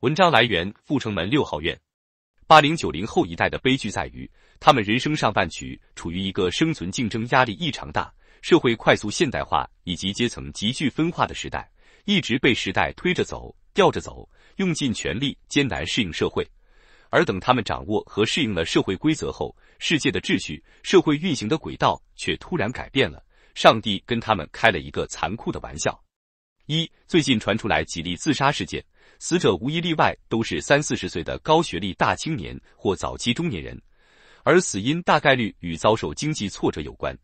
文章来源：阜成门六号院。八零九零后一代的悲剧在于，他们人生上半曲处于一个生存竞争压力异常大、社会快速现代化以及阶层急剧分化的时代，一直被时代推着走、吊着走，用尽全力艰难适应社会。而等他们掌握和适应了社会规则后，世界的秩序、社会运行的轨道却突然改变了。上帝跟他们开了一个残酷的玩笑。一最近传出来几例自杀事件。死者无一例外都是三四十岁的高学历大青年或早期中年人，而死因大概率与遭受经济挫折有关。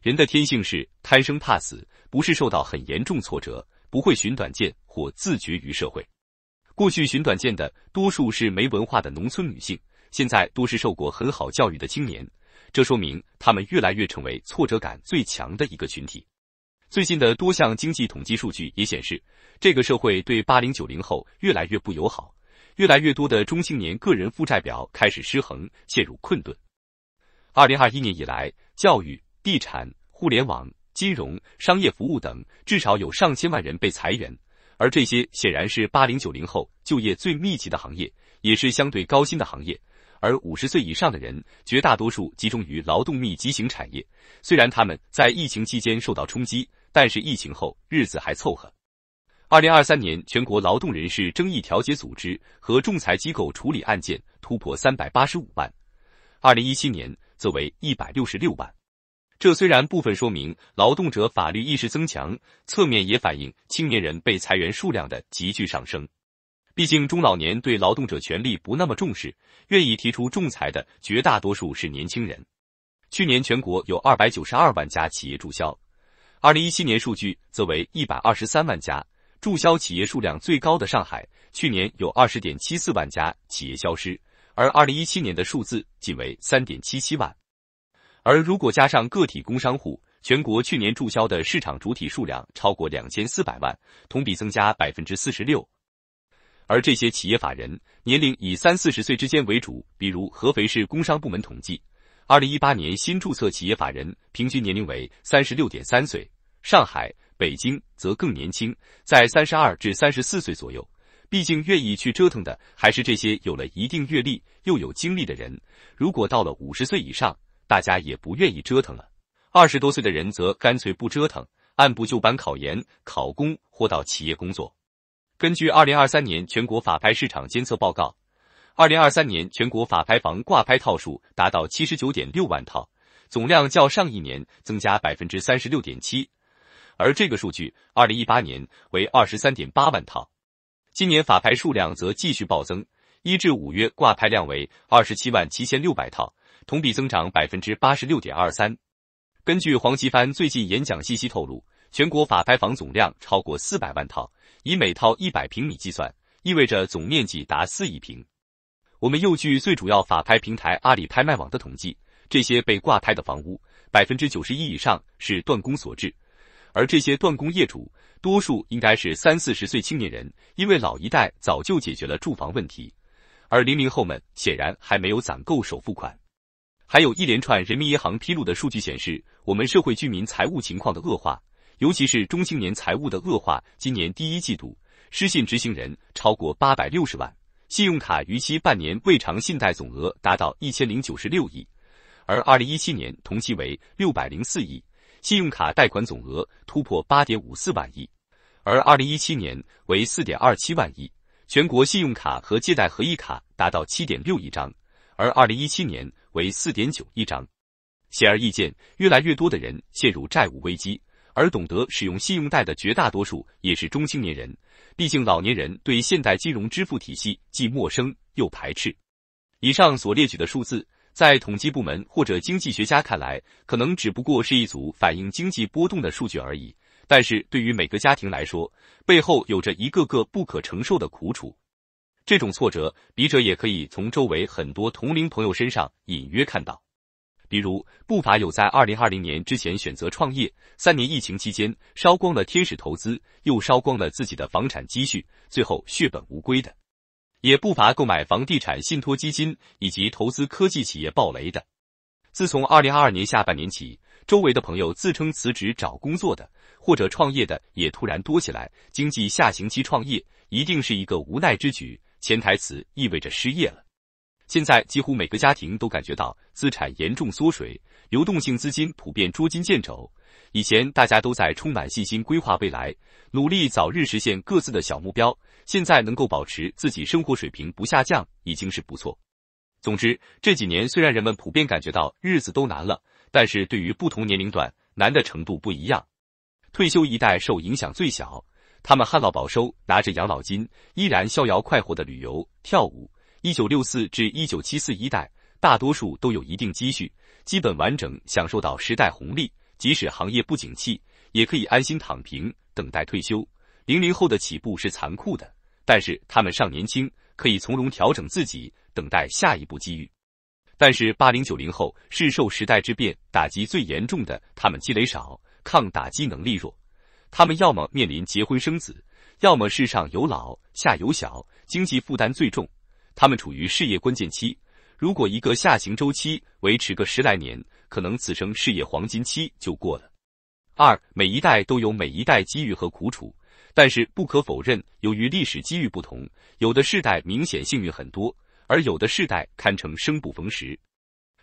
人的天性是贪生怕死，不是受到很严重挫折不会寻短见或自绝于社会。过去寻短见的多数是没文化的农村女性，现在多是受过很好教育的青年，这说明他们越来越成为挫折感最强的一个群体。最近的多项经济统计数据也显示。这个社会对八零九零后越来越不友好，越来越多的中青年个人负债表开始失衡，陷入困顿。二零二一年以来，教育、地产、互联网、金融、商业服务等至少有上千万人被裁员，而这些显然是八零九零后就业最密集的行业，也是相对高薪的行业。而五十岁以上的人，绝大多数集中于劳动密集型产业，虽然他们在疫情期间受到冲击，但是疫情后日子还凑合。二零二三年，全国劳动人事争议调解组织和仲裁机构处理案件突破三百八十五万，二零一七年则为一百六十六万。这虽然部分说明劳动者法律意识增强，侧面也反映青年人被裁员数量的急剧上升。毕竟中老年对劳动者权利不那么重视，愿意提出仲裁的绝大多数是年轻人。去年全国有二百九十二万家企业注销，二零一七年数据则为一百二十三万家。注销企业数量最高的上海，去年有二十点七四万家企业消失，而二零一七年的数字仅为三点七七万。而如果加上个体工商户，全国去年注销的市场主体数量超过两千四百万，同比增加百分之四十六。而这些企业法人年龄以三四十岁之间为主，比如合肥市工商部门统计，二零一八年新注册企业法人平均年龄为三十六点三岁。上海。北京则更年轻，在三十二至三十四岁左右。毕竟愿意去折腾的还是这些有了一定阅历又有经历的人。如果到了五十岁以上，大家也不愿意折腾了。二十多岁的人则干脆不折腾，按部就班考研、考公或到企业工作。根据二零二三年全国法拍市场监测报告，二零二三年全国法拍房挂牌套数达到七十九点六万套，总量较上一年增加百分之三十六点七。而这个数据，二零一八年为二十三点八万套，今年法拍数量则继续暴增，一至五月挂牌量为二十七万七千六百套，同比增长百分之八十六点二三。根据黄奇帆最近演讲信息透露，全国法拍房总量超过四百万套，以每套一百平米计算，意味着总面积达四亿平。我们又据最主要法拍平台阿里拍卖网的统计，这些被挂牌的房屋，百分之九十一以上是断供所致。而这些断供业主，多数应该是三四十岁青年人，因为老一代早就解决了住房问题，而零零后们显然还没有攒够首付款。还有一连串人民银行披露的数据显示，我们社会居民财务情况的恶化，尤其是中青年财务的恶化。今年第一季度，失信执行人超过八百六十万，信用卡逾期半年未偿信贷总额达到一千零九十六亿，而二零一七年同期为六百零四亿。信用卡贷款总额突破八点五四万亿，而二零一七年为四点二七万亿。全国信用卡和借贷合一卡达到七点六亿张，而二零一七年为四点九亿张。显而易见，越来越多的人陷入债务危机，而懂得使用信用贷的绝大多数也是中青年人，毕竟老年人对现代金融支付体系既陌生又排斥。以上所列举的数字。在统计部门或者经济学家看来，可能只不过是一组反映经济波动的数据而已。但是对于每个家庭来说，背后有着一个个不可承受的苦楚。这种挫折，笔者也可以从周围很多同龄朋友身上隐约看到。比如，不乏有在2020年之前选择创业，三年疫情期间烧光了天使投资，又烧光了自己的房产积蓄，最后血本无归的。也不乏购买房地产信托基金以及投资科技企业爆雷的。自从二零二二年下半年起，周围的朋友自称辞职找工作的，或者创业的也突然多起来。经济下行期创业一定是一个无奈之举，潜台词意味着失业了。现在几乎每个家庭都感觉到资产严重缩水，流动性资金普遍捉襟见肘。以前大家都在充满信心规划未来，努力早日实现各自的小目标。现在能够保持自己生活水平不下降已经是不错。总之，这几年虽然人们普遍感觉到日子都难了，但是对于不同年龄段难的程度不一样。退休一代受影响最小，他们旱涝保收，拿着养老金，依然逍遥快活的旅游、跳舞。1964至1974一代大多数都有一定积蓄，基本完整享受到时代红利，即使行业不景气，也可以安心躺平，等待退休。零零后的起步是残酷的，但是他们尚年轻，可以从容调整自己，等待下一步机遇。但是八零九零后是受时代之变打击最严重的，他们积累少，抗打击能力弱。他们要么面临结婚生子，要么是上有老下有小，经济负担最重。他们处于事业关键期，如果一个下行周期维持个十来年，可能此生事业黄金期就过了。二，每一代都有每一代机遇和苦楚。但是不可否认，由于历史机遇不同，有的世代明显幸运很多，而有的世代堪称生不逢时。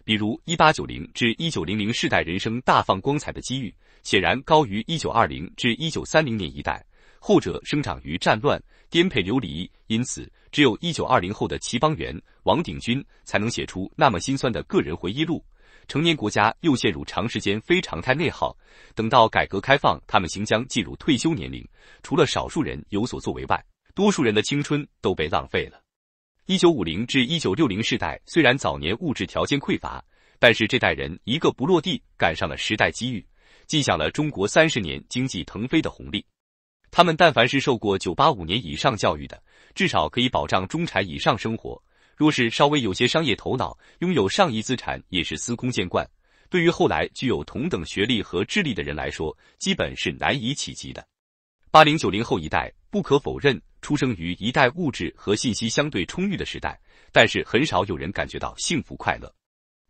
比如一八九零至一九零零世代人生大放光彩的机遇，显然高于一九二零至一九三零年一代，后者生长于战乱、颠沛流离，因此只有一九二零后的齐邦媛、王鼎钧才能写出那么心酸的个人回忆录。成年国家又陷入长时间非常态内耗，等到改革开放，他们行将进入退休年龄。除了少数人有所作为外，多数人的青春都被浪费了。一九五零至一九六零世代虽然早年物质条件匮乏，但是这代人一个不落地赶上了时代机遇，尽享了中国三十年经济腾飞的红利。他们但凡是受过九八五年以上教育的，至少可以保障中产以上生活。若是稍微有些商业头脑，拥有上亿资产也是司空见惯。对于后来具有同等学历和智力的人来说，基本是难以企及的。八零九零后一代，不可否认，出生于一代物质和信息相对充裕的时代，但是很少有人感觉到幸福快乐。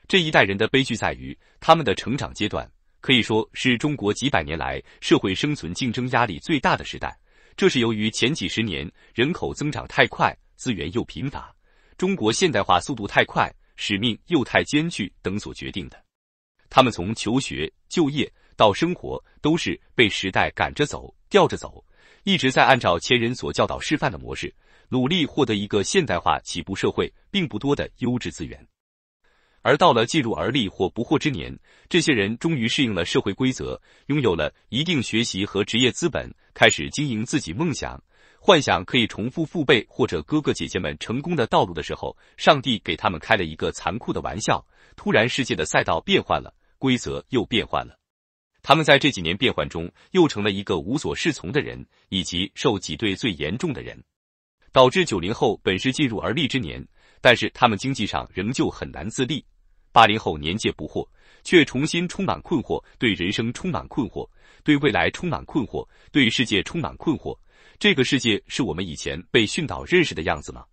这一代人的悲剧在于，他们的成长阶段可以说是中国几百年来社会生存竞争压力最大的时代。这是由于前几十年人口增长太快，资源又贫乏。中国现代化速度太快，使命又太艰巨等所决定的，他们从求学、就业到生活，都是被时代赶着走、吊着走，一直在按照前人所教导示范的模式，努力获得一个现代化起步社会并不多的优质资源。而到了进入而立或不惑之年，这些人终于适应了社会规则，拥有了一定学习和职业资本，开始经营自己梦想。幻想可以重复父辈或者哥哥姐姐们成功的道路的时候，上帝给他们开了一个残酷的玩笑。突然，世界的赛道变换了，规则又变换了。他们在这几年变换中，又成了一个无所适从的人，以及受挤兑最严重的人。导致九零后本是进入而立之年，但是他们经济上仍旧很难自立。八零后年届不惑，却重新充满困惑，对人生充满困惑，对未来充满困惑，对世界充满困惑。这个世界是我们以前被训导认识的样子吗？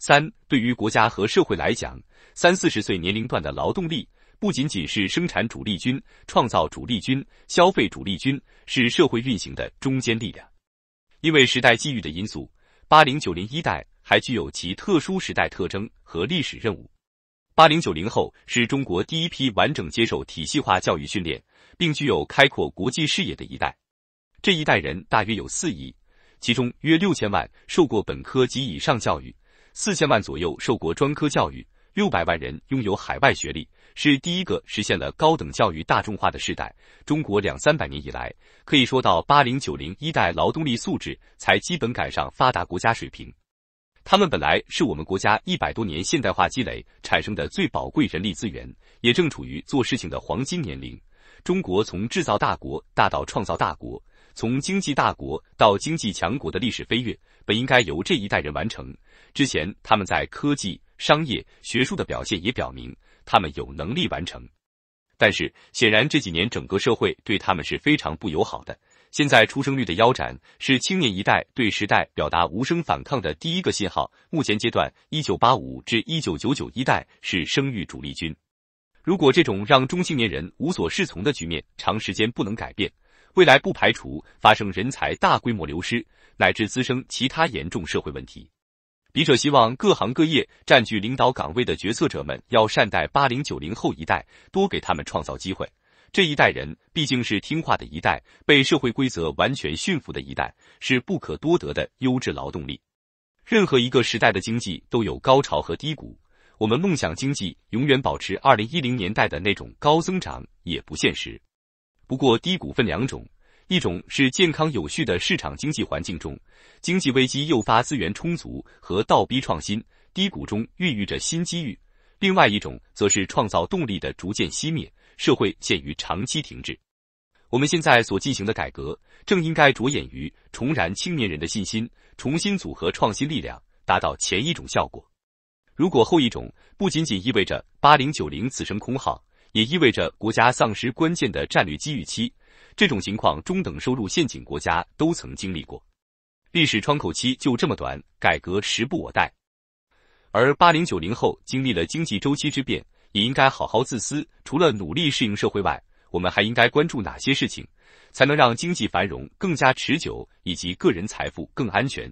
三，对于国家和社会来讲，三四十岁年龄段的劳动力不仅仅是生产主力军、创造主力军、消费主力军，是社会运行的中坚力量。因为时代际遇的因素，八零九零一代还具有其特殊时代特征和历史任务。八零九零后是中国第一批完整接受体系化教育训练，并具有开阔国际视野的一代。这一代人大约有四亿。其中约六千万受过本科及以上教育，四千万左右受过专科教育，六百万人拥有海外学历，是第一个实现了高等教育大众化的时代。中国两三百年以来，可以说到八零九零一代劳动力素质才基本赶上发达国家水平。他们本来是我们国家一百多年现代化积累产生的最宝贵人力资源，也正处于做事情的黄金年龄。中国从制造大国大到创造大国。从经济大国到经济强国的历史飞跃，本应该由这一代人完成。之前他们在科技、商业、学术的表现也表明他们有能力完成。但是，显然这几年整个社会对他们是非常不友好的。现在出生率的腰斩是青年一代对时代表达无声反抗的第一个信号。目前阶段，一九八五至一九九九一代是生育主力军。如果这种让中青年人无所适从的局面长时间不能改变，未来不排除发生人才大规模流失，乃至滋生其他严重社会问题。笔者希望各行各业占据领导岗位的决策者们要善待八零九零后一代，多给他们创造机会。这一代人毕竟是听话的一代，被社会规则完全驯服的一代，是不可多得的优质劳动力。任何一个时代的经济都有高潮和低谷，我们梦想经济永远保持二零一零年代的那种高增长也不现实。不过低谷分两种，一种是健康有序的市场经济环境中，经济危机诱发资源充足和倒逼创新，低谷中孕育着新机遇；另外一种则是创造动力的逐渐熄灭，社会陷于长期停滞。我们现在所进行的改革，正应该着眼于重燃青年人的信心，重新组合创新力量，达到前一种效果。如果后一种不仅仅意味着八零九零此生空耗。也意味着国家丧失关键的战略机遇期。这种情况，中等收入陷阱国家都曾经历过。历史窗口期就这么短，改革时不我待。而八零九零后经历了经济周期之变，也应该好好自私。除了努力适应社会外，我们还应该关注哪些事情，才能让经济繁荣更加持久，以及个人财富更安全？